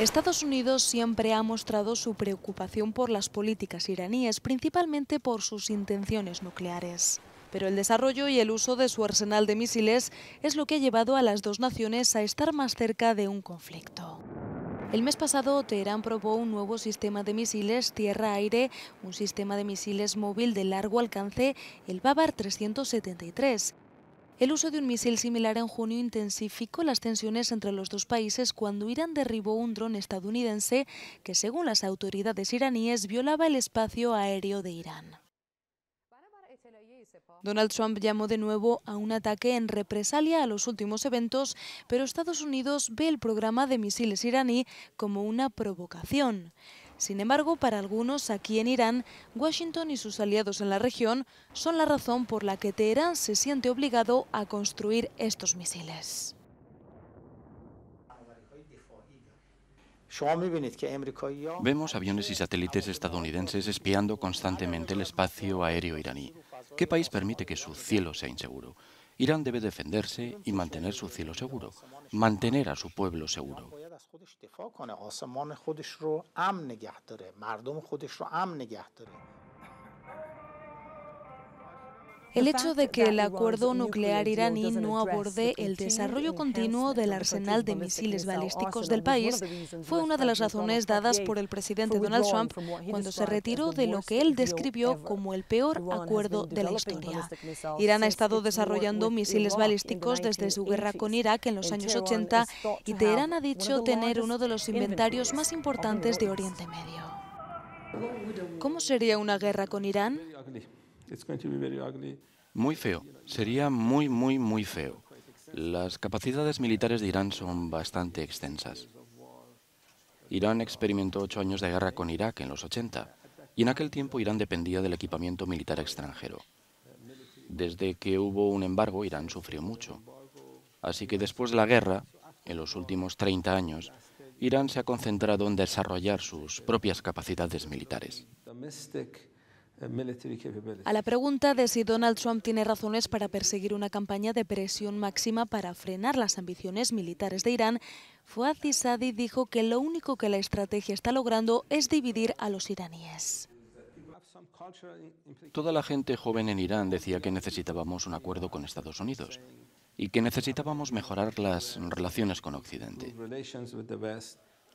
Estados Unidos siempre ha mostrado su preocupación por las políticas iraníes, principalmente por sus intenciones nucleares. Pero el desarrollo y el uso de su arsenal de misiles es lo que ha llevado a las dos naciones a estar más cerca de un conflicto. El mes pasado, Teherán probó un nuevo sistema de misiles tierra-aire, un sistema de misiles móvil de largo alcance, el Babar 373, el uso de un misil similar en junio intensificó las tensiones entre los dos países cuando Irán derribó un dron estadounidense que, según las autoridades iraníes, violaba el espacio aéreo de Irán. Donald Trump llamó de nuevo a un ataque en represalia a los últimos eventos, pero Estados Unidos ve el programa de misiles iraní como una provocación. Sin embargo, para algunos aquí en Irán, Washington y sus aliados en la región son la razón por la que Teherán se siente obligado a construir estos misiles. Vemos aviones y satélites estadounidenses espiando constantemente el espacio aéreo iraní. ¿Qué país permite que su cielo sea inseguro? Irán debe defenderse y mantener su cielo seguro, mantener a su pueblo seguro. El hecho de que el acuerdo nuclear iraní no aborde el desarrollo continuo del arsenal de misiles balísticos del país fue una de las razones dadas por el presidente Donald Trump cuando se retiró de lo que él describió como el peor acuerdo de la historia. Irán ha estado desarrollando misiles balísticos desde su guerra con Irak en los años 80 y Teherán ha dicho tener uno de los inventarios más importantes de Oriente Medio. ¿Cómo sería una guerra con Irán? Muy feo. Sería muy, muy, muy feo. Las capacidades militares de Irán son bastante extensas. Irán experimentó ocho años de guerra con Irak en los 80 y en aquel tiempo Irán dependía del equipamiento militar extranjero. Desde que hubo un embargo, Irán sufrió mucho. Así que después de la guerra, en los últimos 30 años, Irán se ha concentrado en desarrollar sus propias capacidades militares. Eh, a la pregunta de si Donald Trump tiene razones para perseguir una campaña de presión máxima para frenar las ambiciones militares de Irán, Fuad Isadi dijo que lo único que la estrategia está logrando es dividir a los iraníes. Toda la gente joven en Irán decía que necesitábamos un acuerdo con Estados Unidos y que necesitábamos mejorar las relaciones con Occidente.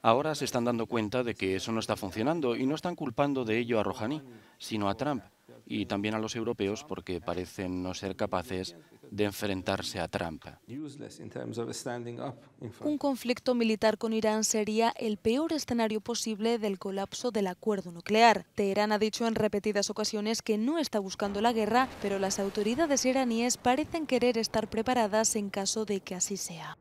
Ahora se están dando cuenta de que eso no está funcionando y no están culpando de ello a Rouhani, sino a Trump y también a los europeos porque parecen no ser capaces de enfrentarse a Trump. Un conflicto militar con Irán sería el peor escenario posible del colapso del acuerdo nuclear. Teherán ha dicho en repetidas ocasiones que no está buscando la guerra, pero las autoridades iraníes parecen querer estar preparadas en caso de que así sea.